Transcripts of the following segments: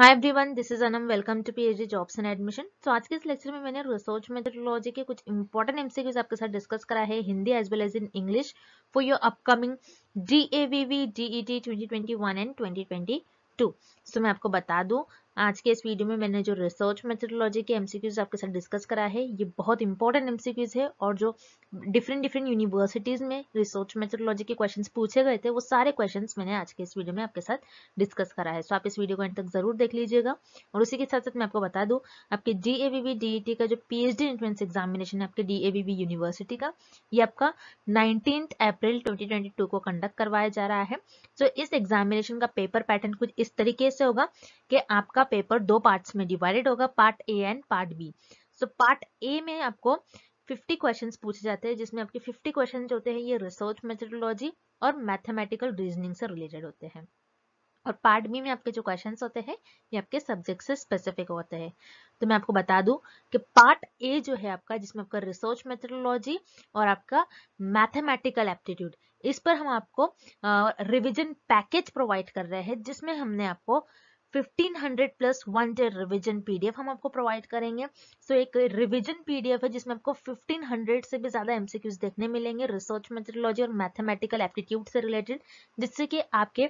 Hi everyone this is Anam welcome to PhD jobs and admission तो आज के इस लेक्चर में मैंने रिसर्च मेथडोलॉजी के कुछ इंपॉर्टेंट एमसीक्यूज आपके साथ डिस्कस करा है Hindi as well as in English for your upcoming D A V V D E T twenty twenty one and twenty twenty two so मैं आपको बता दू आज के इस वीडियो में मैंने जो रिसर्च मेथडोलॉजी के एमसीक्यूज आपके साथ डिस्कस करा है ये बहुत इंपॉर्टेंट एमसीक्यूज है और जो डिफरेंट डिफरेंट यूनिवर्सिटीज़ में रिसर्च मेथडोलॉजी के क्वेश्चन पूछे गए थे वो सारे क्वेश्चन मैंने आज के इस वीडियो में आपके साथ डिस्कस करा है सो आप इस वीडियो को एंड तक ज़रूर देख लीजिएगा और उसी के साथ साथ मैं आपको बता दूँ आपके जी ए e का जो पी एंट्रेंस एग्जामिनेशन है आपके डी यूनिवर्सिटी का ये आपका नाइनटीन अप्रैल ट्वेंटी को कंडक्ट करवाया जा रहा है सो so, इस एग्जामिनेशन का पेपर पैटर्न कुछ इस तरीके से होगा कि आपका पेपर दो पार्ट्स में डिवाइडेड होगा part A and part B so part A में आपको 50 क्वेश्चंस पूछे जाते हैं जिसमें आपके 50 क्वेश्चन होते हैं ये रिसर्च मेथडोलॉजी और मैथमेटिकल रीजनिंग से रिलेटेड होते हैं और पार्ट बी में आपके जो क्वेश्चन होते हैं ये आपके सब्जेक्ट से स्पेसिफिक होते हैं तो मैं आपको बता दूं कि पार्ट ए जो है आपका जिसमें आपका रिसर्च मेथडोलॉजी और आपका मैथमेटिकल एप्टीट्यूड इस पर हम आपको रिविजन पैकेज प्रोवाइड कर रहे हैं जिसमें हमने आपको 1500 plus one day revision PDF हम आपको प्रोवाइड करेंगे सो so, एक रिविजन पीडीएफ है जिसमें आपको 1500 से भी ज्यादा एमसीक्यूज देखने मिलेंगे रिसर्च मेथडोलॉजी और मैथमेटिकल एप्टीट्यूड से रिलेटेड जिससे कि आपके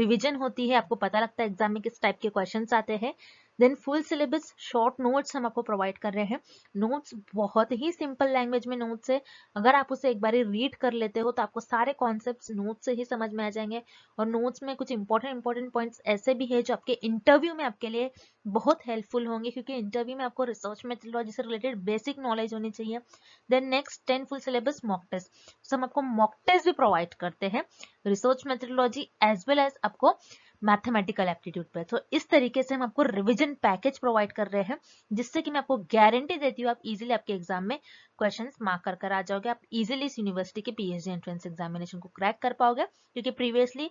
रिविजन होती है आपको पता लगता है एग्जाम में किस टाइप के क्वेश्चन आते हैं then full syllabus short notes हम आपको प्रोवाइड कर रहे हैं नोट्स बहुत ही सिंपल लैंग्वेज में नोट्स है अगर आप उसे एक बार रीड कर लेते हो तो आपको सारे कॉन्सेप्ट नोट्स से ही समझ में आ जाएंगे और नोट्स में कुछ इंपॉर्टेंट इंपॉर्टेंट पॉइंट्स ऐसे भी है जो आपके इंटरव्यू में आपके लिए बहुत हेल्पफुल होंगे क्योंकि इंटरव्यू में आपको रिसर्च मेथोलॉजी से रिलेटेड बेसिक नॉलेज होनी चाहिए then next ten full syllabus mock test so हम आपको मॉक टेस्ट भी प्रोवाइड करते हैं research methodology as well as आपको मैथमेटिकल एप्टीट्यूड पे तो इस तरीके से हम आपको रिविजन पैकेज प्रोवाइड कर रहे हैं जिससे कि मैं आपको गारंटी देती हूँ आप इजिली आपके एग्जाम में क्वेश्चन मार्क कर कर आ जाओगे आप इजिली इस यूनिवर्सिटी के पीएचडी एंट्रेंस एग्जामिनेशन को क्रैक कर पाओगे क्योंकि previously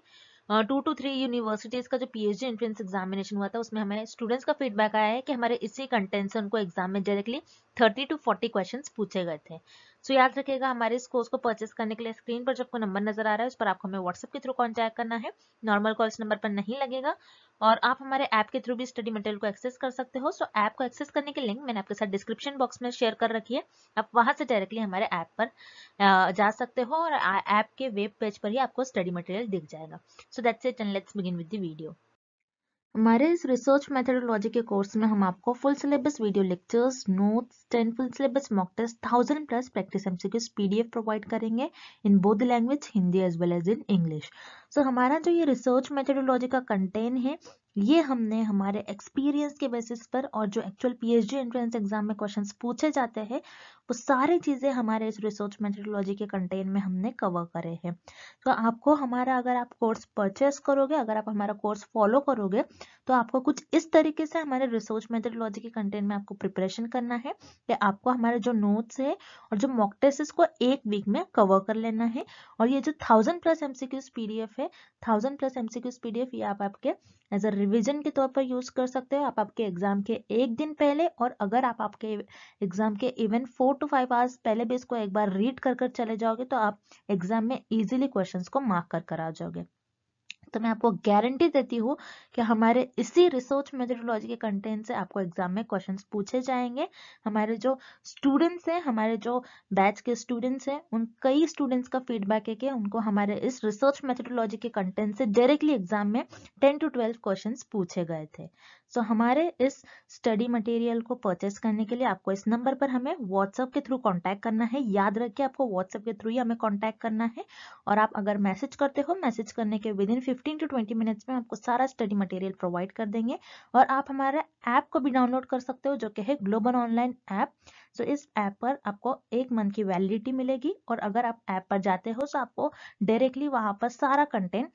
two to three universities का जो पीएचडी एंट्रेंस एग्जामिनेशन हुआ था उसमें हमारे स्टूडेंट्स का फीडबैक आया है कि हमारे इसी कंटेंसन को एग्जाम में directly thirty to forty question पूछे गए थे सो याद रखेगा हमारे इस कोर्स को परचेस करने के लिए स्क्रीन पर जो आपको नंबर नजर आ रहा है उस पर आपको हमें व्हाट्सएप के थ्रू कॉन्टैक्ट करना है नॉर्मल कॉल इस नंबर पर नहीं लगेगा और आप हमारे ऐप के थ्रू भी स्टडी मटेरियल को एक्सेस कर सकते हो सो ऐप को एक्सेस करने के लिंक मैंने आपके साथ डिस्क्रिप्शन बॉक्स में शेयर कर रखी है आप वहां से डायरेक्टली हमारे ऐप पर जा सकते हो और ऐप के वेब पेज पर ही आपको स्टडी मटेरियल दिख जाएगा so that's it and let's begin with the video हमारे इस रिसर्च मेथडोलॉजी के कोर्स में हम आपको full syllabus video lectures notes ten full syllabus mock test thousand plus practice MCQs PDF provide करेंगे in both language Hindi as well as in English so हमारा जो ये रिसर्च मेथडोलॉजी का कंटेन है ये हमने हमारे एक्सपीरियंस के बेसिस पर और जो एक्चुअल पीएचडी एंट्रेंस एग्जाम में क्वेश्चंस पूछे जाते हैं वो सारी चीज़ें हमारे इस रिसर्च मेथडोलॉजी के कंटेन में हमने कवर करे हैं तो आपको हमारा अगर आप कोर्स परचेस करोगे अगर आप हमारा कोर्स फॉलो करोगे तो आपको कुछ इस तरीके से हमारे रिसर्च मेथडोलॉजी के कंटेन में आपको प्रिपरेशन करना है कि आपको हमारे जो नोट्स है और जो मॉक टेस्ट को एक वीक में कवर कर लेना है और ये जो थाउजेंड प्लस एमसीक्यूज पीडीएफ है थाउजेंड प्लस एमसीक्यूज पीडीएफ ये आप आपके एज अ रिविजन के तौर पर यूज कर सकते हो आप आपके एग्जाम के एक दिन पहले और अगर आप आपके एग्जाम के even four to five hours पहले भी इसको एक बार रीड कर कर चले जाओगे तो आप एग्जाम में इजिली क्वेश्चन को मार्क कर कर आ जाओगे तो मैं आपको गारंटी देती हूँ कि हमारे इसी रिसर्च मेथडोलॉजी के कंटेंट से आपको एग्जाम में क्वेश्चंस पूछे जाएंगे हमारे जो स्टूडेंट्स हैं हमारे जो बैच के स्टूडेंट्स हैं उन कई स्टूडेंट्स का फीडबैक है कि उनको हमारे इस रिसर्च मेथडोलॉजी के कंटेंट से डायरेक्टली एग्जाम में टेन टू ट्वेल्व क्वेश्चन पूछे गए थे सो so, हमारे इस स्टडी मटेरियल को परचेस करने के लिए आपको इस नंबर पर हमें व्हाट्सएप के थ्रू कांटेक्ट करना है याद रखिए आपको व्हाट्सएप के थ्रू ही हमें कांटेक्ट करना है और आप अगर मैसेज करते हो मैसेज करने के within fifteen to twenty minutes में आपको सारा स्टडी मटेरियल प्रोवाइड कर देंगे और आप हमारे ऐप को भी डाउनलोड कर सकते हो जो कि है ग्लोबल ऑनलाइन ऐप सो इस ऐप पर आपको एक मंथ की वैलिडिटी मिलेगी और अगर आप ऐप पर जाते हो तो आपको डायरेक्टली वहाँ पर सारा कंटेंट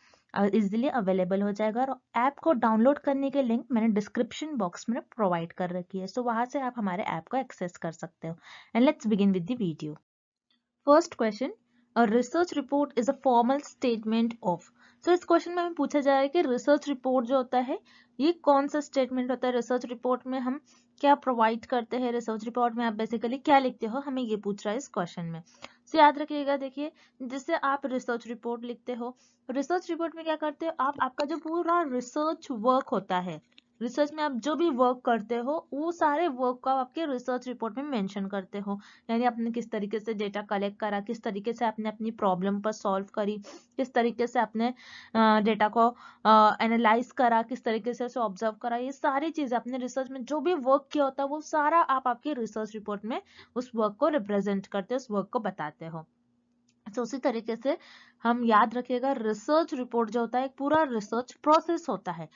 इजिली अवेलेबल हो जाएगा और ऐप को डाउनलोड करने के लिंक मैंने डिस्क्रिप्शन बॉक्स में प्रोवाइड कर रखी है सो so, वहां से आप हमारे ऐप को एक्सेस कर सकते हो and let's begin with the video first question research report is a formal statement of so so, इस क्वेश्चन में हमें पूछा है कि रिसर्च रिपोर्ट जो होता है ये कौन सा स्टेटमेंट होता है रिसर्च रिपोर्ट में हम क्या प्रोवाइड करते हैं रिसर्च रिपोर्ट में आप बेसिकली क्या लिखते हो हमें ये पूछ रहा है इस क्वेश्चन में सो याद रखिएगा देखिए जिससे आप रिसर्च रिपोर्ट लिखते हो रिसर्च रिपोर्ट में क्या करते हो आप आपका जो पूरा रिसर्च वर्क होता है रिसर्च में आप जो भी वर्क करते हो वो सारे वर्क को आप आपके रिसर्च रिपोर्ट में मेंशन करते हो यानी आपने किस तरीके से डेटा कलेक्ट करा किस तरीके से आपने अपनी प्रॉब्लम पर सॉल्व करी किस तरीके से आपने डेटा को एनालाइज करा किस तरीके से उसे ऑब्जर्व करा ये सारी चीज़ें आपने रिसर्च में जो भी वर्क किया होता है वो सारा आप आपके रिसर्च रिपोर्ट में उस वर्क को रिप्रेजेंट करते हो उस वर्क को बताते हो तो उसी तरीके से हम याद रखिएगा रिसर्च रिपोर्ट जो होता है एक पूरा रिसर्च प्रोसेस होता है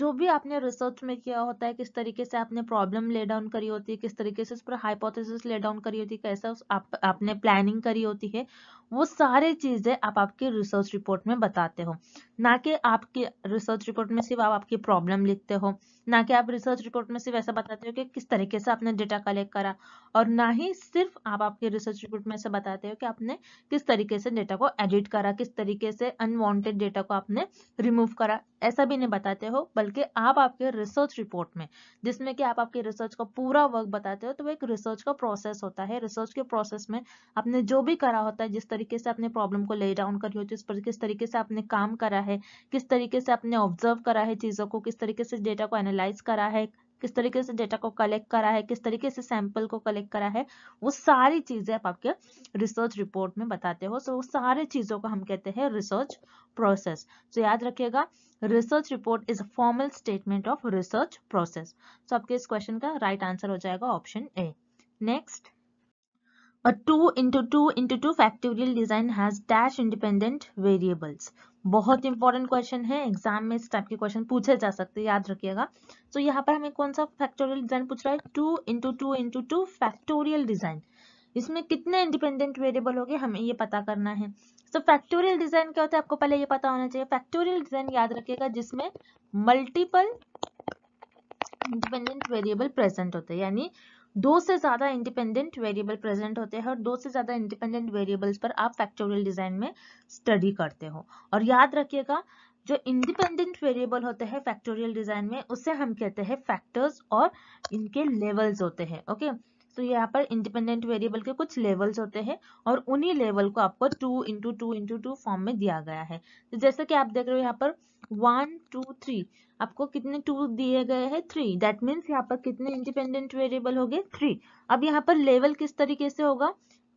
जो भी आपने रिसर्च में किया होता है किस तरीके से आपने प्रॉब्लम ले डाउन करी होती है किस तरीके से उस पर हाइपोथेसिस ले डाउन करी होती है कैसा आप, आपने प्लानिंग करी होती है वो सारी चीज़ें आप आपकी रिसर्च रिपोर्ट में बताते हो ना कि आपकी रिसर्च रिपोर्ट में सिर्फ आप आपकी प्रॉब्लम लिखते हो ना कि आप रिसर्च रिपोर्ट में सिर्फ ऐसा बताते हो कि किस तरीके से आपने डेटा कलेक्ट करा और ना ही सिर्फ आप आपकी रिसर्च रिपोर्ट में ऐसा बताते हो कि आपने किस तरीके से डेटा को एडिट करा करा किस तरीके से अनवांटेड डेटा को आपने रिमूव करा ऐसा भी नहीं बताते हो बल्कि आप आपके रिसर्च रिपोर्ट में जिसमें कि आप आपके रिसर्च का पूरा वर्क बताते हो तो वो एक रिसर्च का प्रोसेस होता है रिसर्च के प्रोसेस में आपने जो भी करा होता है जिस तरीके से आपने प्रॉब्लम को ले डाउन करी होती है पर किस तरीके से आपने काम करा है किस तरीके से आपने ऑब्जर्व करा है चीज़ों को किस तरीके से डेटा को एनालाइज करा है किस तरीके से डेटा को कलेक्ट करा है किस तरीके से सैंपल को कलेक्ट करा है वो सारी चीजें आप आपके रिसर्च रिपोर्ट में बताते हो सो सारे चीजों को हम कहते हैं रिसर्च प्रोसेस तो याद रखिएगा research report is a formal statement of research process so आपके इस क्वेश्चन का राइट right आंसर हो जाएगा option A next two into two into two factorial design has dash independent variables बहुत इंपॉर्टेंट क्वेश्चन है एग्जाम में इस टाइप के क्वेश्चन पूछे जा सकते हैं याद रखिएगा तो so, यहाँ पर हमें कौन सा फैक्टोरियल डिजाइन पूछ रहा है two into two into two factorial design इसमें कितने इंडिपेंडेंट वेरिएबल हो गए हमें ये पता करना है तो फैक्टोरियल डिजाइन क्या होता है आपको पहले ये पता होना चाहिए फैक्टोरियल डिजाइन याद रखिएगा जिसमें मल्टीपल इंडिपेंडेंट वेरिएबल प्रेजेंट होते हैं यानी दो से ज़्यादा इंडिपेंडेंट वेरिएबल प्रेजेंट होते हैं और दो से ज़्यादा इंडिपेंडेंट वेरिएबल्स पर आप फैक्टोरियल डिज़ाइन में स्टडी करते हो और याद रखिएगा जो इंडिपेंडेंट वेरिएबल होते हैं फैक्टोरियल डिज़ाइन में उसे हम कहते हैं फैक्टर्स और इनके लेवल्स होते हैं ओके okay? तो यहाँ पर इंडिपेंडेंट वेरिएबल के कुछ लेवल्स होते हैं और उन्हीं लेवल को आपको two into two into two form में दिया गया है तो जैसे कि आप देख रहे हो यहाँ पर वन टू थ्री आपको कितने टू दिए गए हैं थ्री दैट मीन्स यहाँ पर कितने इंडिपेंडेंट वेरिएबल हो गए थ्री अब यहाँ पर लेवल किस तरीके से होगा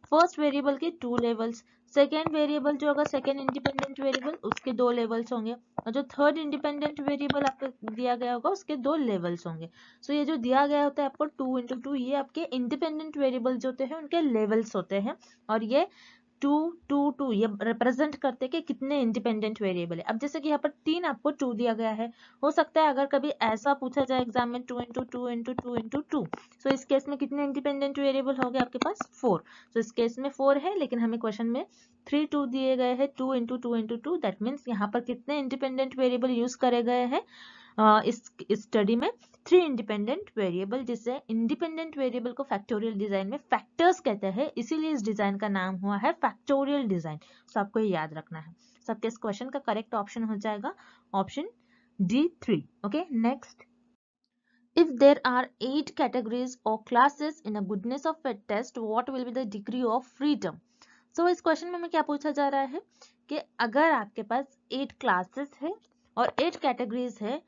फर्स्ट वेरिएबल के टू लेवल्स सेकेंड वेरिएबल जो होगा सेकेंड इंडिपेंडेंट वेरिएबल उसके दो लेवल्स होंगे और जो थर्ड इंडिपेंडेंट वेरिएबल आपको दिया गया होगा उसके दो लेवल्स होंगे सो so ये जो दिया गया होता है आपको टू इंटू टू ये आपके इंडिपेंडेंट वेरिएबल जो होते हैं उनके लेवल्स होते हैं और ये टू टू टू ये रिप्रेजेंट करते कि कितने इंडिपेंडेंट वेरिएबल है अब जैसे कि यहाँ पर तीन आपको टू दिया गया है हो सकता है अगर कभी ऐसा पूछा जाए एग्जाम में two into two into two into two so इस केस में कितने इंडिपेंडेंट वेरिएबल हो गए आपके पास फोर सो so, इस केस में फोर है लेकिन हमें क्वेश्चन में थ्री टू दिए गए हैं two into two into two that means यहाँ पर कितने इंडिपेंडेंट वेरिएबल यूज करे गए हैं इस स्टडी में थ्री इंडिपेंडेंट वेरिएबल जिसे इंडिपेंडेंट वेरिएबल को फैक्टोरियल डिजाइन में फैक्टर्स कहते हैं इसीलिए इस डिजाइन का नाम हुआ है फैक्टोरियल डिजाइन सो आपको ये याद रखना है सबके इस क्वेश्चन का करेक्ट ऑप्शन हो जाएगा option D three okay next if there are eight categories or classes in a goodness of fit test what will be the degree of freedom so इस क्वेश्चन में हमें क्या पूछा जा रहा है कि अगर आपके पास एट क्लासेस है और एट कैटेगरीज है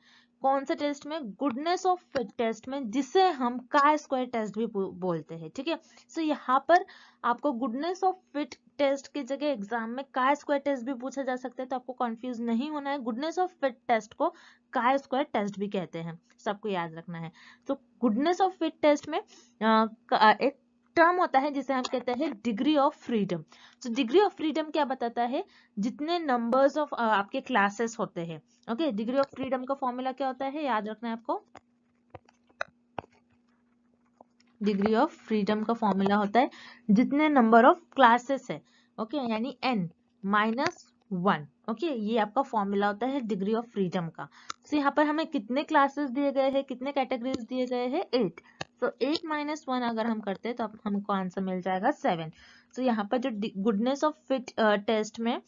कौन से टेस्ट में गुडनेस ऑफ फिट टेस्ट में जिसे हम का स्क्वायर टेस्ट भी बोलते हैं ठीक है सो so, यहाँ पर आपको गुडनेस ऑफ फिट टेस्ट की जगह एग्जाम में का स्क्वायर टेस्ट भी पूछा जा सकता है तो आपको कंफ्यूज नहीं होना है गुडनेस ऑफ फिट टेस्ट को का स्क्वायर टेस्ट भी कहते हैं सबको याद रखना है तो गुडनेस ऑफ फिट टेस्ट में आ, एक टर्म होता है जिसे हम कहते हैं डिग्री ऑफ फ्रीडम तो डिग्री ऑफ फ्रीडम क्या बताता है जितने नंबर्स ऑफ आपके क्लासेस होते हैं ओके डिग्री ऑफ फ्रीडम का फॉर्मूला क्या होता है याद रखना है आपको डिग्री ऑफ फ्रीडम का फॉर्मूला होता है जितने नंबर ऑफ क्लासेस है ओके okay, यानी एन माइनस वन ओके ये आपका फॉर्मूला होता है डिग्री ऑफ फ्रीडम का सो so, यहाँ पर हमें कितने क्लासेस दिए गए हैं कितने कैटेगरीज दिए गए हैं eight so eight minus one अगर हम करते हैं तो हमको आंसर मिल जाएगा सेवन सो so, यहाँ पर जो गुडनेस ऑफ फिट टेस्ट में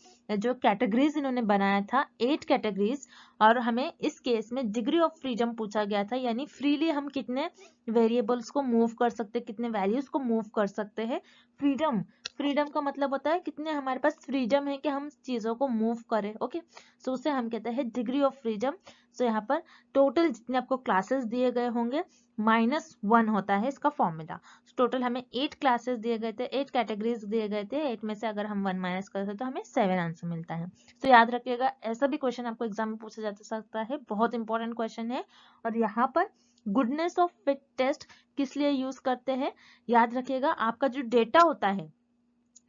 जो कैटेगरीज इन्होंने बनाया था एट कैटेगरीज और हमें इस केस में डिग्री ऑफ फ्रीडम पूछा गया था यानी फ्रीली हम कितने वेरिएबल्स को मूव कर सकते कितने वैल्यूज को मूव कर सकते हैं फ्रीडम फ्रीडम का मतलब होता है कितने हमारे पास फ्रीडम है कि हम चीज़ों को मूव करें ओके सो उसे हम कहते हैं डिग्री ऑफ फ्रीडम सो यहाँ पर टोटल जितने आपको क्लासेस दिए गए होंगे माइनस वन होता है इसका फॉर्मूला टोटल हमें एट क्लासेस दिए गए थे एट कैटेगरीज दिए गए थे एट में से अगर हम वन माइनस करते हैं तो हमें सेवन आंसर मिलता है तो याद रखिएगा ऐसा भी क्वेश्चन आपको एग्जाम में पूछा जा सकता है बहुत इंपॉर्टेंट क्वेश्चन है और यहाँ पर गुडनेस ऑफ फिट टेस्ट किस लिए यूज करते हैं याद रखिएगा आपका जो डेटा होता है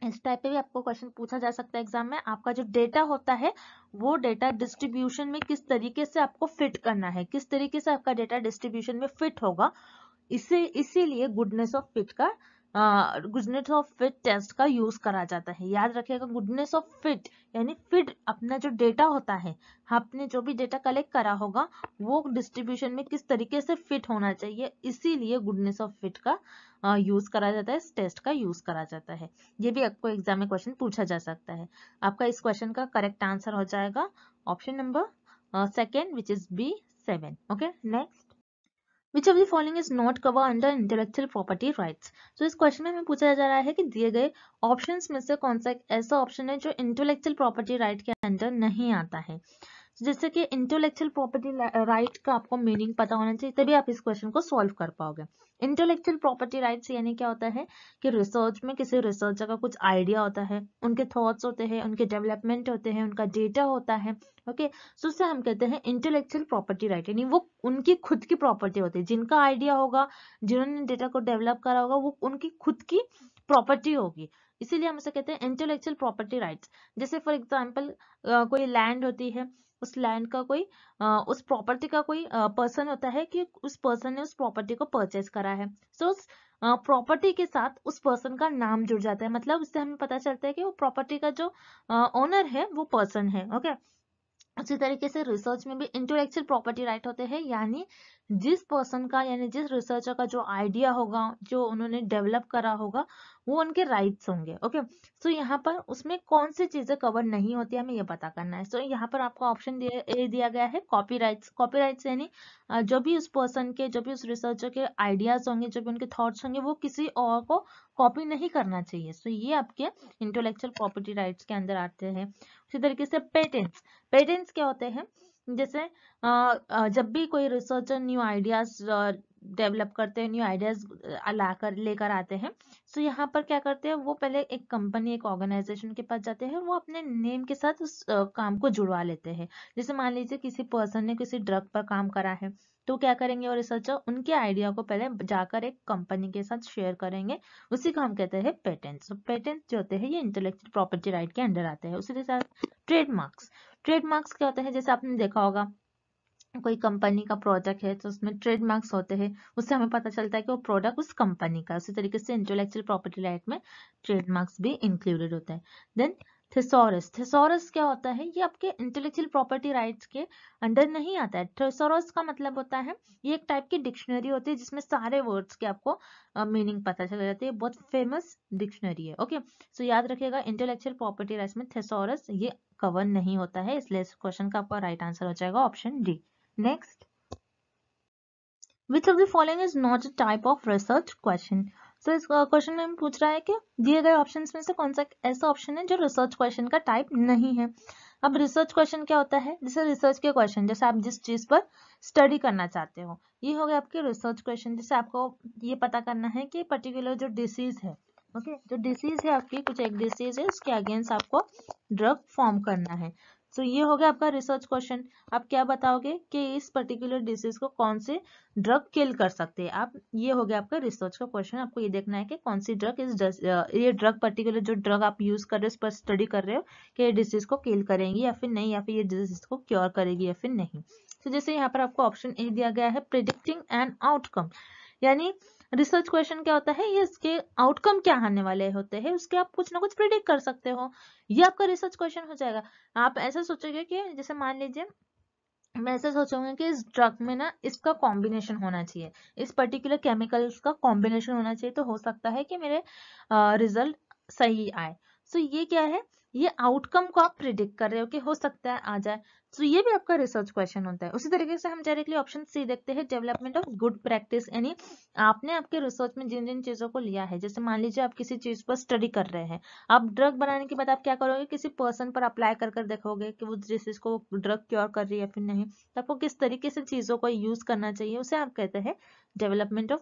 इस टाइप पे भी आपको क्वेश्चन पूछा जा सकता है एग्जाम में आपका जो डेटा होता है वो डेटा डिस्ट्रीब्यूशन में किस तरीके से आपको फिट करना है किस तरीके से आपका डेटा डिस्ट्रीब्यूशन में फिट होगा इसे इसीलिए गुडनेस ऑफ फिट का गुडनेस ऑफ फिट टेस्ट का यूज करा जाता है याद रखिएगा गुडनेस ऑफ फिट यानी फिट अपना जो डेटा होता है आपने जो भी डेटा कलेक्ट करा होगा वो डिस्ट्रीब्यूशन में किस तरीके से फिट होना चाहिए इसीलिए गुडनेस ऑफ फिट का यूज करा जाता है इस टेस्ट का यूज करा जाता है ये भी आपको एग्जाम में क्वेश्चन पूछा जा सकता है आपका इस क्वेश्चन का करेक्ट आंसर हो जाएगा option number second which is B seven okay next which of the following is not cover under intellectual property rights तो इस क्वेश्चन में हमें पूछा जा रहा है कि दिए गए ऑप्शन में से कौन सा ऐसा ऑप्शन है जो इंटेलेक्चुअल प्रॉपर्टी राइट के अंडर नहीं आता है जैसे कि इंटेलेक्चुअल प्रॉपर्टी राइट का आपको मीनिंग पता होना चाहिए तभी आप इस क्वेश्चन को सॉल्व कर पाओगे इंटेलेक्चुअल प्रॉपर्टी राइट यानी क्या होता है कि रिसर्च में किसी रिसर्चर का कुछ आइडिया होता है उनके थॉट्स होते हैं उनके डेवलपमेंट होते हैं उनका डेटा होता है ओके सो उससे हम कहते हैं इंटेलेक्चुअल प्रॉपर्टी राइट यानी वो उनकी खुद की प्रॉपर्टी होती है जिनका आइडिया होगा जिन्होंने डेटा को डेवलप करा होगा वो उनकी खुद की प्रॉपर्टी होगी इसीलिए हम उसे कहते हैं इंटेलेक्चुअल प्रॉपर्टी राइट्स जैसे फॉर एग्जाम्पल uh, कोई लैंड होती है उस लैंड का कोई उस प्रॉपर्टी का कोई पर्सन होता है कि उस पर्सन ने उस प्रॉपर्टी को परचेज करा है सो so, उस प्रॉपर्टी के साथ उस पर्सन का नाम जुड़ जाता है मतलब उससे हमें पता चलता है कि वो प्रॉपर्टी का जो ओनर है वो पर्सन है ओके okay? उसी तरीके से रिसर्च में भी इंटेलेक्चुअल प्रॉपर्टी राइट होते हैं यानी जिस पर्सन का यानी जिस रिसर्चर का जो आइडिया होगा जो उन्होंने डेवलप करा होगा वो उनके राइट्स होंगे ओके सो यहाँ पर उसमें कौन सी चीजें कवर नहीं होती हमें ये पता करना है सो so, यहाँ पर आपको ऑप्शन दिया दिया गया है कॉपी कॉपी राइट्स यानी जो भी उस पर्सन के जो भी उस रिसर्चर के आइडियाज होंगे जो भी उनके थॉट्स होंगे वो किसी और को कॉपी नहीं करना चाहिए सो so, ये आपके इंटेलेक्चुअल प्रॉपर्टी राइट्स के अंदर आते हैं उसी तरीके से पेटेंट्स पेटेंट्स क्या होते हैं जैसे जब भी कोई रिसर्चर न्यू आइडियाज डेवलप करते हैं न्यू आइडियाज लाकर लेकर आते हैं सो तो यहाँ पर क्या करते हैं वो पहले एक कंपनी एक ऑर्गेनाइजेशन के पास जाते हैं वो अपने नेम के साथ उस काम को जुड़वा लेते हैं जैसे मान लीजिए किसी पर्सन ने किसी ड्रग पर काम करा है तो क्या करेंगे और रिसर्चर उनके आइडिया को पहले जाकर एक कंपनी के साथ शेयर करेंगे उसी को हम कहते हैं पेटेंट्स पेटेंट्स तो जो होते हैं ये इंटेलेक्चुअल प्रॉपर्टी राइट के अंडर आते हैं उसी के साथ ट्रेडमार्क्स ट्रेडमार्क्स क्या होते हैं जैसे आपने देखा होगा कोई कंपनी का प्रोडक्ट है तो उसमें ट्रेडमार्क्स होते हैं उससे हमें पता चलता है कि वो प्रोडक्ट उस कंपनी का उसी तरीके से इंटेलेक्चुअल प्रॉपर्टी राइट में ट्रेडमार्क्स भी इंक्लूडेड होता है देन थेसोरस थेसोरस क्या होता है ये आपके इंटेलेक्चुअल प्रॉपर्टी राइट्स के अंडर नहीं आता है थेसोरस का मतलब होता है ये एक टाइप की डिक्शनरी होती है जिसमें सारे वर्ड्स के आपको मीनिंग uh, पता चल जाते हैं बहुत फेमस डिक्शनरी है ओके सो so, याद रखिएगा इंटेलेक्चुअल प्रॉपर्टी राइट्स में थेसोरस ये कवर नहीं होता है इसलिए इस क्वेश्चन का आपका राइट आंसर हो जाएगा option D next which of the following is not a type of research question so इस क्वेश्चन uh, में पूछ रहा है कि दिए गए ऑप्शन में से कौन सा ऐसा ऑप्शन है जो रिसर्च क्वेश्चन का टाइप नहीं है अब रिसर्च क्वेश्चन क्या होता है जैसे रिसर्च के क्वेश्चन जैसे आप जिस चीज़ पर स्टडी करना चाहते हो ये हो गया आपके रिसर्च क्वेश्चन जैसे आपको ये पता करना है कि पर्टिकुलर जो डिसीज़ है ओके okay, जो डिसीज़ है आपकी कुछ एक डिसीज़ है उसके अगेंस्ट आपको ड्रग फॉर्म करना है तो ये हो गया आपका रिसर्च क्वेश्चन आप क्या बताओगे कि इस पर्टिकुलर डिजीज को कौन से ड्रग किल कर सकते हैं आप ये हो गया आपका रिसर्च का क्वेश्चन आपको ये देखना है कि कौन सी ड्रग इस uh, ये ड्रग पर्टिकुलर जो ड्रग आप यूज कर रहे हो उस पर स्टडी कर रहे हो कि ये डिजीज को किल करेंगी या फिर नहीं या फिर ये डिजीज को क्योर करेगी या फिर नहीं तो जैसे यहाँ पर आपको ऑप्शन ए दिया गया है प्रिडिक्टिंग एंड आउटकम यानी रिसर्च क्वेश्चन क्या होता है ये इसके आउटकम क्या आने वाले होते हैं उसके आप कुछ ना कुछ प्रिडिक्ट कर सकते हो ये आपका रिसर्च क्वेश्चन हो जाएगा आप ऐसा सोचोगे कि जैसे मान लीजिए मैं ऐसा सोचूंगा कि इस ड्रग में ना इसका कॉम्बिनेशन होना चाहिए इस पर्टिकुलर केमिकल्स का कॉम्बिनेशन होना चाहिए तो हो सकता है कि मेरे रिजल्ट सही आए सो so, ये क्या है ये आउटकम को आप प्रिडिक्ट कर रहे हो कि हो सकता है आ जाए सो तो ये भी आपका रिसर्च क्वेश्चन होता है उसी तरीके से हम डायरेक्टली ऑप्शन सी देखते हैं डेवलपमेंट ऑफ गुड प्रैक्टिस यानी आपने आपके रिसर्च में जिन जिन चीज़ों को लिया है जैसे मान लीजिए आप किसी चीज़ पर स्टडी कर रहे हैं आप ड्रग बनाने के बाद आप क्या करोगे किसी पर्सन पर अप्लाई कर कर देखोगे कि वो जिस चीज़ को ड्रग क्योर कर रही है फिर नहीं तो आपको किस तरीके से चीज़ों को यूज़ करना चाहिए उसे आप कहते हैं डेवलपमेंट ऑफ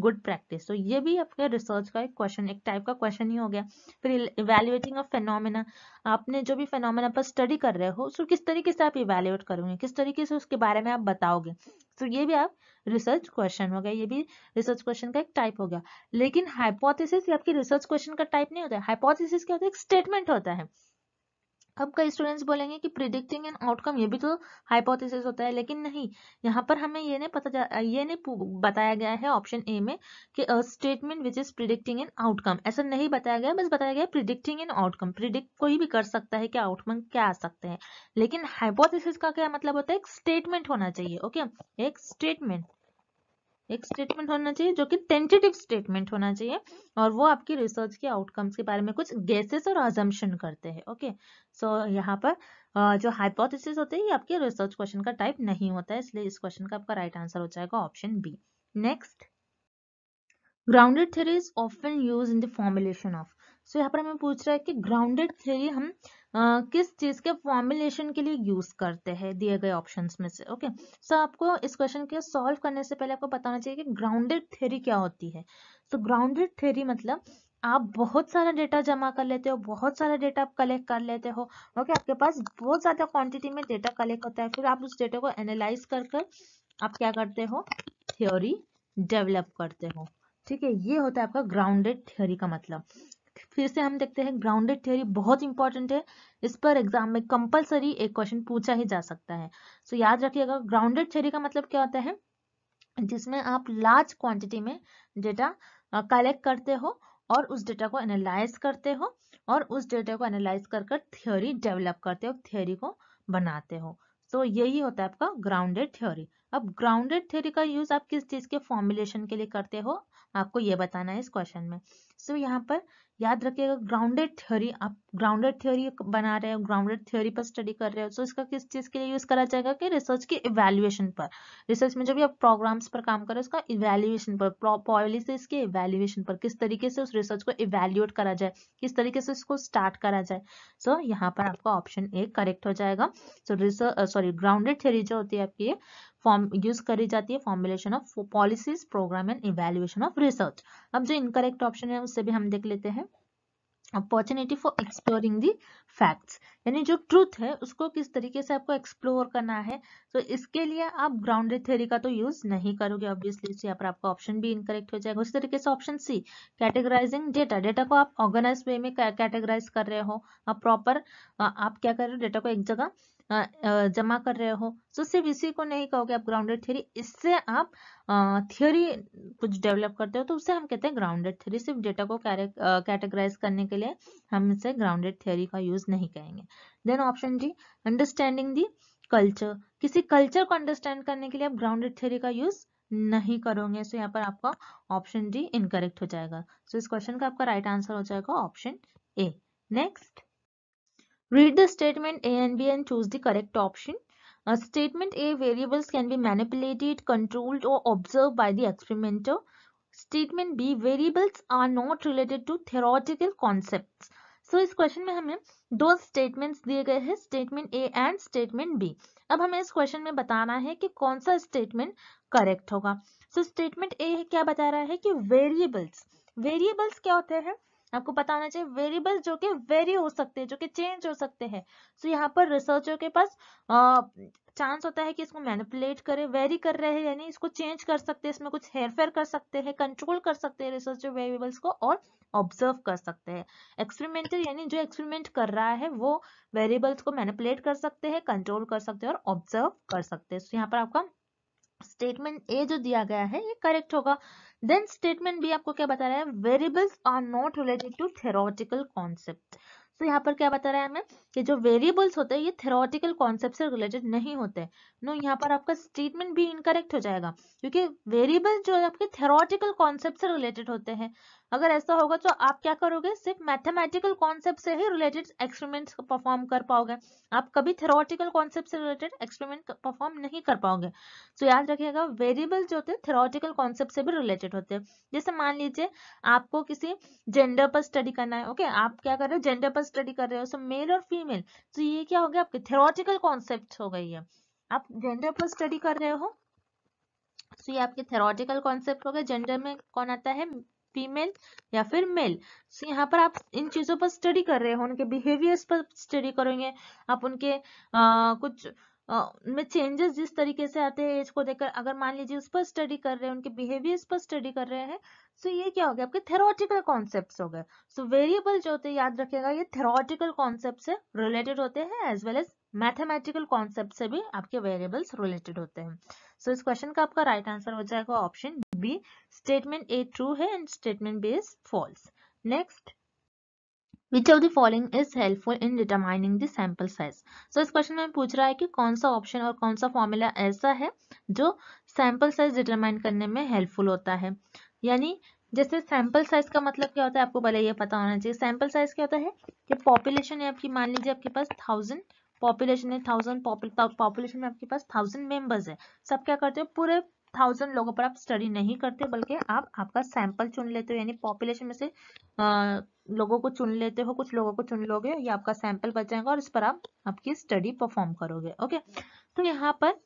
गुड प्रैक्टिस तो ये भी आपके रिसर्च का एक क्वेश्चन एक टाइप का क्वेश्चन ही हो गया फिर इवेल्युएटिंग ऑफ फेनोमिना आपने जो भी फेनोमिना पर स्टडी कर रहे हो उसको किस तरीके से आप इवेल्युएट करोगे किस तरीके से उसके बारे में आप बताओगे तो ये भी आप रिसर्च क्वेश्चन हो गया ये भी रिसर्च क्वेश्चन का एक टाइप हो गया लेकिन हाइपोथेसिस आपके रिसर्च क्वेश्चन का टाइप नहीं होता है हाइपोथेसिस क्या होता है एक स्टेटमेंट होता है अब कई स्टूडेंट्स बोलेंगे कि प्रिडिक्टिंग एंड आउटकम ये भी तो हाइपोथेसिस होता है लेकिन नहीं यहाँ पर हमें ये नहीं पता जा ये नहीं बताया गया है ऑप्शन ए में कि statement which is predicting and outcome ऐसा नहीं बताया गया बस बताया गया प्रिडिक्टिंग एंड आउटकम प्रिडिक्ट कोई भी कर सकता है कि आउटकम क्या आ सकते हैं लेकिन हाइपोथिस का क्या मतलब होता है एक स्टेटमेंट होना चाहिए ओके एक स्टेटमेंट एक स्टेटमेंट होना चाहिए जो कि टेंटेटिव स्टेटमेंट होना चाहिए और वो आपकी रिसर्च के आउटकम्स के बारे में कुछ गैसेस और अजम्पन करते हैं ओके सो यहाँ पर जो हाइपोथेसिस होते हैं ये आपके रिसर्च क्वेश्चन का टाइप नहीं होता है इसलिए इस क्वेश्चन का आपका राइट आंसर हो जाएगा option B next grounded theory is use in in the so यहाँ पर हमें पूछ रहा है कि ग्राउंडेड थ्योरी हम आ, किस चीज के फॉर्मुलेशन के लिए यूज करते हैं दिए गए ऑप्शंस में से ओके सो so, आपको इस क्वेश्चन के सॉल्व करने से पहले आपको बताना चाहिए कि ग्राउंडेड थ्योरी क्या होती है सो ग्राउंडेड थ्योरी मतलब आप बहुत सारा डेटा जमा कर लेते हो बहुत सारा डेटा आप कलेक्ट कर लेते हो ओके okay? आपके पास बहुत ज़्यादा क्वांटिटी में डेटा कलेक्ट होता है फिर आप उस डेटा को एनालाइज कर कर आप क्या करते हो थ्योरी डेवलप करते हो ठीक है ये होता है आपका ग्राउंडेड थ्योरी का मतलब फिर से हम देखते हैं ग्राउंडेड थ्योरी बहुत इंपॉर्टेंट है इस पर एग्जाम में कंपलसरी एक क्वेश्चन पूछा ही जा सकता है सो so, याद रखिएगा ग्राउंडेड थ्योरी का मतलब क्या होता है जिसमें आप लार्ज क्वांटिटी में डेटा कलेक्ट करते हो और उस डेटा को एनालाइज करते हो और उस डेटा को एनालाइज कर कर थ्योरी डेवलप करते हो थ्योरी को बनाते हो तो यही होता है आपका ग्राउंडेड थ्योरी अब ग्राउंडेड थ्योरी का यूज आप किस चीज के फॉर्मुलेशन के लिए करते हो आपको ये बताना है इस क्वेश्चन में सो यहाँ पर याद रखिएगा ग्राउंडेड थ्योरी आप ग्राउंडेड थ्योरी बना रहे हो ग्राउंडेड थ्योरी पर स्टडी कर रहे हो तो इसका किस चीज़ के लिए यूज़ करा जाएगा कि रिसर्च के इवेल्युएशन पर रिसर्च में जो भी आप प्रोग्राम्स पर काम करें उसका इवेल्युएशन पर पॉलिसीज के इवेल्युएशन पर किस तरीके से उस रिसर्च को इवेल्युएट करा जाए किस तरीके से उसको स्टार्ट करा जाए सो so, यहाँ पर आपका ऑप्शन ए करेक्ट हो जाएगा so research sorry grounded theory जो होती है आपकी फॉर्म यूज करी जाती है formulation of policies program and evaluation of research अब जो इनकरेक्ट ऑप्शन है से भी हम देख लेते हैं opportunity for exploring the facts यानी जो ट्रूथ है उसको किस तरीके से आपको एक्सप्लोर करना है तो इसके लिए आप ग्राउंडेड थ्योरी का तो यूज नहीं करोगे ऑब्वियसली इससे यहाँ पर आपका ऑप्शन भी इनकरेक्ट हो जाएगा उसी तरीके से option C categorising data data को आप ऑर्गेनाइज वे में कैटेगराइज कर रहे हो आप प्रॉपर आप क्या कर रहे हो डेटा को एक जगह जमा कर रहे हो तो सिर्फ इसी को नहीं कहोगे आप ग्राउंडेड थ्योरी इससे आप थ्योरी कुछ डेवलप करते हो तो उसे हम कहते हैं ग्राउंडेड थ्योरी सिर्फ डेटा को कैटेगराइज करने के लिए हम इसे ग्राउंडेड थ्योरी का यूज नहीं कहेंगे then option G understanding the culture किसी कल्चर को अंडरस्टैंड करने के लिए आप ग्राउंडेड थ्योरी का यूज नहीं करोगे सो तो यहाँ पर आपका ऑप्शन डी इनकरेक्ट हो जाएगा सो so इस क्वेश्चन का आपका राइट right आंसर हो जाएगा option A next Read the statement A and B and choose the correct option. a Uh, statement A variables can be manipulated, controlled or observed by the experimenter. Statement B variables are not related to theoretical concepts. So so, इस question में हमें दो statements दिए गए हैं statement A and statement B अब हमें इस क्वेश्चन में बताना है कि कौन सा स्टेटमेंट करेक्ट होगा सो स्टेटमेंट ए क्या बता रहा है कि वेरिएबल्स वेरिएबल्स क्या होते हैं आपको पता होना चाहिए वेरिएबल जो कि वेरी हो सकते हैं जो कि चेंज हो सकते हैं सो so, यहाँ पर रिसर्चर के पास चांस होता है कि इसको मैनिपुलेट करे वेरी कर रहे हैं यानी इसको चेंज कर सकते हैं इसमें कुछ हेरफेर कर सकते हैं कंट्रोल कर सकते हैं रिसर्चर वेरिएबल्स को और ऑब्जर्व कर सकते हैं एक्सपेरिमेंटर यानी जो एक्सपेरिमेंट कर रहा है वो वेरिएबल्स को मैनिपुलेट कर सकते हैं कंट्रोल कर सकते हैं और ऑब्जर्व कर सकते हैं so, यहाँ पर आपका स्टेटमेंट ए जो दिया गया है ये करेक्ट होगा देन स्टेटमेंट भी आपको क्या बता रहा है variables are not related to theoretical concept तो यहाँ पर क्या बता रहा है हमें कि जो वेरिएबल्स होते हैं ये थेरोटिकल कॉन्सेप्ट से रिलेटेड नहीं होते नो यहाँ पर आपका स्टेटमेंट भी इनकरेक्ट हो जाएगा क्योंकि वेरिएबल्स जो आपके थेरोटिकल कॉन्सेप्ट से रिलेटेड होते हैं अगर ऐसा होगा तो आप क्या करोगे सिर्फ मैथमेटिकल कॉन्सेप्ट से ही रिलेटेड एक्सपेरिमेंट परफॉर्म कर पाओगे आप कभी थेरोटिकल कॉन्सेप्ट से रिलेटेड एक्सपेरिमेंट परफॉर्म नहीं कर पाओगे तो याद रखिएगा वेरिएबल जो होते हैं थेरोटिकल कॉन्सेप्ट से भी रिलेटेड होते हैं जैसे मान लीजिए आपको किसी जेंडर पर स्टडी करना है ओके okay? आप क्या कर रहे हो जेंडर पर स्टडी कर रहे हो सो मेल और फीमेल तो ये क्या हो गया आपके थेरोटिकल कॉन्सेप्ट हो गई है आप जेंडर पर स्टडी कर रहे हो तो ये आपके थेरोटिकल कॉन्सेप्ट हो गए जेंडर में कौन आता है फीमेल या फिर मेल so, यहाँ पर आप इन चीज़ों पर स्टडी कर रहे हो उनके बिहेवियर्स पर स्टडी करेंगे आप उनके आ, कुछ उनमें चेंजेस जिस तरीके से आते हैं एज को देखकर अगर मान लीजिए उस पर स्टडी कर रहे हैं उनके बिहेवियर्स पर स्टडी कर रहे हैं सो ये क्या हो गया आपके थेरोटिकल कॉन्सेप्ट हो गए सो वेरिएबल जो होते हैं याद रखेगा ये थेरोटिकल कॉन्सेप्ट से रिलेटेड होते हैं as well as mathematical concept से भी आपके वेरिएबल्स रिलेटेड होते हैं सो so इस क्वेश्चन का आपका राइट right आंसर हो जाएगा option B. Statement A true है and statement B is false. Next, which of the following is helpful in determining the sample size so इस क्वेश्चन में पूछ रहा है कि कौन सा ऑप्शन और कौन सा फॉर्मूला ऐसा है जो सैम्पल साइज डिटरमाइन करने में हेल्पफुल होता है यानी जैसे सैंपल साइज का मतलब क्या होता है आपको पहले ये पता होना चाहिए सैंपल साइज क्या होता है कि पॉपुलेशन है आपकी मान लीजिए आपके पास थाउजेंड पॉपुलेशन है थाउजेंड पॉपुलेशन में आपके पास थाउजेंड मेंबर्स है सब क्या करते हो पूरे थाउजेंड लोगों पर आप स्टडी नहीं करते बल्कि आप आपका सैंपल चुन लेते हो यानी पॉपुलेशन में से लोगों को चुन लेते हो कुछ लोगों को चुन लोगे या आपका सैंपल बच जाएगा और इस पर आप आपकी स्टडी परफॉर्म करोगे ओके तो यहाँ पर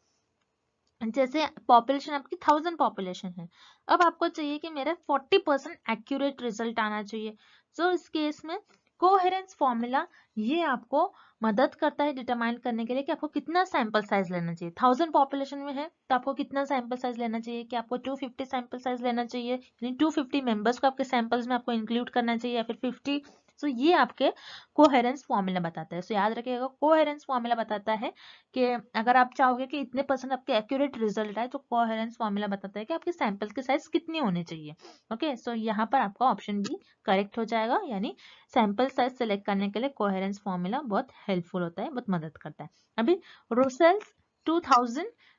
जैसे पॉपुलेशन आपकी थाउजेंड पॉपुलेशन है अब आपको चाहिए कि मेरा फोर्टी परसेंट एक्यूरेट रिजल्ट आना चाहिए सो so, इस केस में कोहेरेंस फॉर्मूला ये आपको मदद करता है डिटरमाइन करने के लिए कि आपको कितना सैंपल साइज लेना चाहिए थाउजेंड पॉपुलेशन में है तो आपको कितना सैंपल साइज लेना चाहिए कि आपको 250 सैंपल साइज लेना चाहिए यानी 250 मेंबर्स को आपके सैंपल्स में आपको इंक्लूड करना चाहिए या फिर फिफ्टी सो तो ये आपके कोहेरेंस फॉर्मूला बताता है सो याद रखिएगा कोहेरेंस फॉर्मूला बताता है कि अगर आप चाहोगे कि इतने परसेंट आपके एक्यूरेट रिजल्ट आए तो कोहेरेंस फॉर्मूला बताता है कि आपके सैंपल की साइज कितनी होनी चाहिए ओके सो यहाँ पर आपका ऑप्शन भी करेक्ट हो जाएगा यानी सैंपल साइज सेलेक्ट करने के लिए कोहेरेंस फॉर्मूला बहुत हेल्पफुल होता है बहुत मदद करता है अभी रोसेल्स टू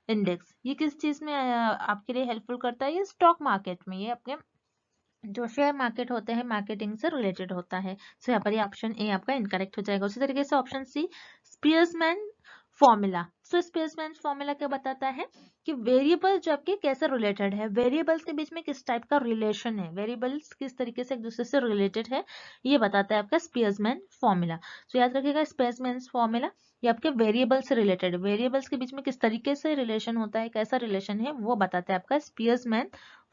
इंडेक्स ये किस चीज में आपके लिए हेल्पफुल करता है ये स्टॉक मार्केट में ये अपने जो शेयर मार्केट होते हैं मार्केटिंग से रिलेटेड होता है सो यहाँ पर ऑप्शन ए आपका इनकरेक्ट हो जाएगा उसी तरीके से option C Spearman formula so Spearman formula क्या बताता है कि वेरिएबल जो आपके कैसे रिलेटेड है वेरिएबल्स के बीच में किस टाइप का रिलेशन है वेरिएबल्स किस तरीके से एक दूसरे से रिलेटेड है ये बताता है आपका स्पेसमैन फॉर्मूला सो याद रखिएगा स्पेसमैन फॉर्मूला ये आपके वेरिएबल से रिलेटेड वेरिएबल्स के बीच में किस तरीके से रिलेशन होता है कैसा रिलेशन है वो बताता है आपका स्पेसमैन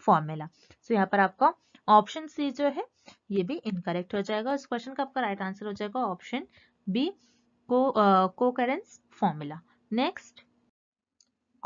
फॉर्मूला सो यहाँ पर आपका ऑप्शन सी जो है ये भी इनकरेक्ट हो जाएगा इस क्वेश्चन का आपका राइट आंसर हो जाएगा ऑप्शन बी को Cochran's formula next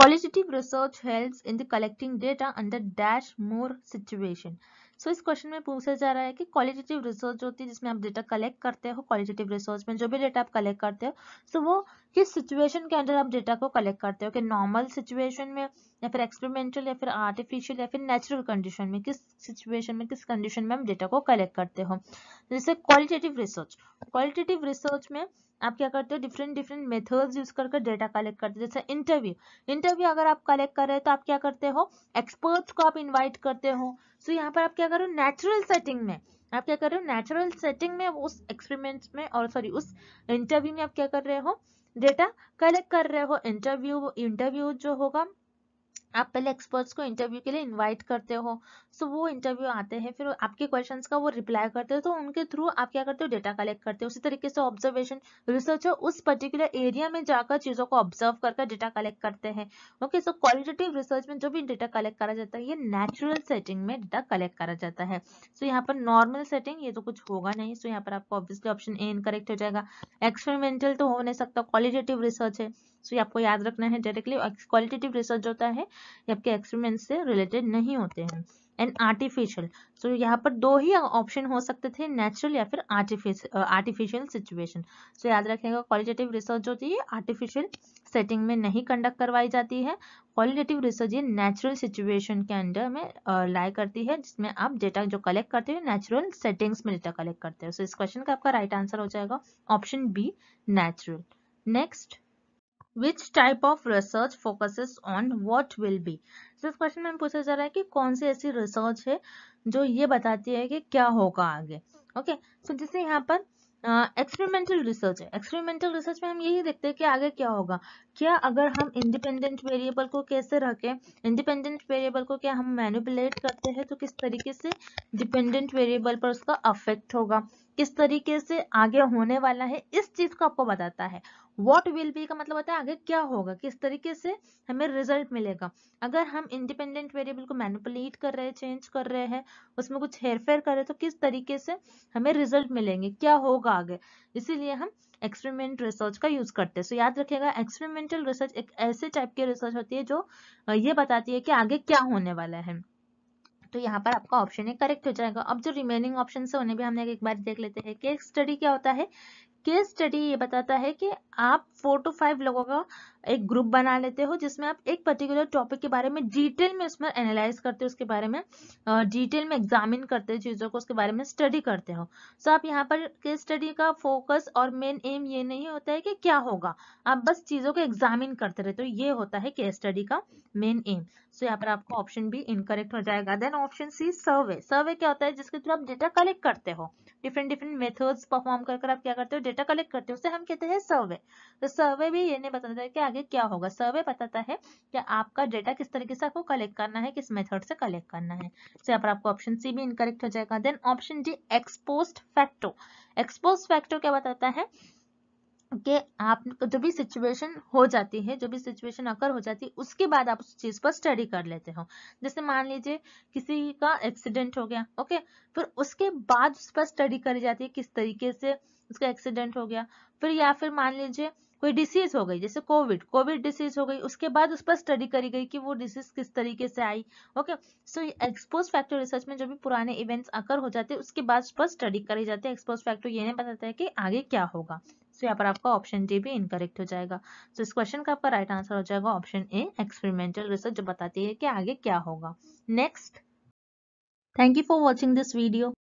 qualitative research helps in the collecting data under dash more situation so इस क्वेश्चन में पूछा जा रहा है कि क्वालिटेटिव रिसर्च होती है जिसमें आप डेटा कलेक्ट करते हो क्वालिटेटिव रिसर्च में जो भी डेटा आप कलेक्ट करते हो सो so वो किस सिचुएशन के अंदर आप डेटा को कलेक्ट करते हो कि नॉर्मल सिचुएशन में या फिर एक्सपेरिमेंटल या फिर आर्टिफिशियल या फिर नेचुरल कंडीशन में किस सिचुएशन में किस कंडीशन में हम डेटा को कलेक्ट करते हो तो जैसे क्वालिटेटिव रिसर्च क्वालिटेटिव रिसर्च में आप क्या करते हो डिफरेंट डिफरेंट मेथड्स यूज करके डेटा कलेक्ट करते हो जैसे इंटरव्यू इंटरव्यू अगर आप कलेक्ट कर रहे हो तो आप क्या करते हो एक्सपर्ट्स को आप इन्वाइट करते हो सो so, यहाँ पर आप क्या करो नेचुरल सेटिंग में आप क्या कर रहे हो नेचुरल सेटिंग में उस एक्सपेरिमेंट में और सॉरी उस इंटरव्यू में आप क्या कर रहे हो डेटा कलेक्ट कर रहे हो इंटरव्यू इंटरव्यू जो होगा आप पहले एक्सपर्ट्स को इंटरव्यू के लिए इनवाइट करते हो सो वो इंटरव्यू आते हैं फिर आपके क्वेश्चंस का वो रिप्लाई करते हो तो उनके थ्रू आप क्या करते हो डेटा कलेक्ट करते हो उसी तरीके से ऑब्जर्वेशन रिसर्चर उस पर्टिकुलर एरिया में जाकर चीज़ों को ऑब्जर्व कर डेटा कलेक्ट करते हैं ओके सो क्वालिटेटिव रिसर्च में जो भी डेटा कलेक्ट करा जाता है ये नेचुरल सेटिंग में डेटा कलेक्ट करा जाता है सो so, यहाँ पर नॉर्मल सेटिंग ये तो कुछ होगा नहीं सो so, यहाँ पर आपको ऑब्वियसली ऑप्शन ए इनकरेक्ट हो जाएगा एक्सपेरिमेंटल तो हो नहीं सकता क्वालिटेटिव रिसर्च है सो ये आपको याद रखना है डायरेक्टली क्वालिटेटिव रिसर्च होता है ये आपके एक्सपेरिमेंट से रिलेटेड नहीं होते हैं एंड आर्टिफिशियल सो यहाँ पर दो ही ऑप्शन हो सकते थे नेचुरल या फिर आर्टिफिशियल सिचुएशन सो याद रखेगा क्वालिटेटिव रिसर्च होती है आर्टिफिशियल सेटिंग में नहीं कंडक्ट करवाई जाती है क्वालिटेटिव रिसर्च ये नेचुरल सिचुएशन के अंडर में लाई करती है जिसमें आप डेटा जो कलेक्ट करते हो नेचुरल सेटिंग्स में डेटा कलेक्ट करते हो सो so, इस क्वेश्चन का आपका राइट right आंसर हो जाएगा option B natural next which type of research focuses on what will be इस क्वेश्चन में पूछा जा रहा है कि कौन सी ऐसी रिसर्च है जो ये बताती है कि क्या होगा आगे ओके okay? so, यहाँ पर एक्सपेरिमेंटल रिसर्च है एक्सपेरिमेंटल रिसर्च में हम यही देखते हैं कि आगे क्या होगा क्या अगर हम इंडिपेंडेंट वेरिएबल को कैसे रखें इंडिपेंडेंट वेरिएबल को क्या हम मैनिपुलेट करते हैं तो किस तरीके से डिपेंडेंट वेरिएबल पर उसका अफेक्ट होगा किस तरीके से आगे होने वाला है इस चीज़ को आपको बताता है वॉट विल बी का मतलब होता है आगे क्या होगा किस तरीके से हमें रिजल्ट मिलेगा अगर हम इंडिपेंडेंट वेरिएबल को मैनिपुलेट कर रहे हैं चेंज कर रहे हैं उसमें कुछ हेरफेर कर रहे हैं तो किस तरीके से हमें रिजल्ट मिलेंगे क्या होगा आगे इसीलिए हम एक्सपेरिमेंट रिसर्च का यूज करते हैं सो so, याद रखेगा एक्सपेरिमेंटल रिसर्च एक ऐसे टाइप की रिसर्च होती है जो ये बताती है कि आगे क्या होने वाला है तो यहाँ पर आपका ऑप्शन है करेक्ट हो जाएगा अब जो रिमेनिंग ऑप्शन है उन्हें भी हमने एक बार देख लेते हैं केस स्टडी क्या होता है केस स्टडी ये बताता है कि आप फोर टू फाइव लोगों का एक ग्रुप बना लेते हो जिसमें आप एक पर्टिकुलर टॉपिक के बारे में डिटेल में उसमें एनालाइज करते हो उसके बारे में डिटेल में एग्जामिन करते हो चीज़ों को उसके बारे में स्टडी करते हो सो आप यहाँ पर केस स्टडी का फोकस और मेन एम ये नहीं होता है कि क्या होगा आप बस चीज़ों को एग्जामिन करते रहते हो ये होता है केस स्टडी का मेन एम सो यहाँ पर आपका ऑप्शन बी इनकरेक्ट हो जाएगा देन ऑप्शन सी सर्वे सर्वे क्या होता है जिसके थ्रू आप डेटा कलेक्ट करते हो डिफरेंट डिफरेंट मेथड्स परफॉर्म कर आप क्या करते हो डेटा कलेक्ट करते हो उसे हम कहते हैं सर्वे तो सर्वे भी ये नहीं बताता है कि आगे क्या होगा सर्वे बताता है कि आपका डेटा किस तरीके से आपको कलेक्ट करना है किस मेथड से कलेक्ट करना है तो यहाँ पर आपको ऑप्शन सी भी इनकरेक्ट हो जाएगा then option D ex post facto ex post facto क्या बताता है कि आप जो भी सिचुएशन हो जाती है जो भी सिचुएशन अकर हो जाती है उसके बाद आप उस चीज़ पर स्टडी कर लेते हो जैसे मान लीजिए किसी का एक्सीडेंट हो गया ओके फिर उसके बाद उस पर स्टडी करी जाती है किस तरीके से उसका एक्सीडेंट हो गया फिर या फिर मान लीजिए कोई डिसीज हो गई जैसे कोविड कोविड डिसीज हो गई उसके बाद उस पर स्टडी करी गई कि वो डिसीज किस तरीके से आई okay so ex post facto research में जो भी पुराने इवेंट्स अकर हो जाते हैं उसके बाद उस पर स्टडी करी जाती है एक्सपोज फैक्टर ये नहीं बताता है कि आगे क्या होगा सो यहाँ पर आपका ऑप्शन डी भी इनकरेक्ट हो जाएगा सो so, इस क्वेश्चन का आपका राइट right आंसर हो जाएगा ऑप्शन ए एक्सपेरिमेंटल रिसर्च जो बताती है कि आगे क्या होगा next thank you for watching this video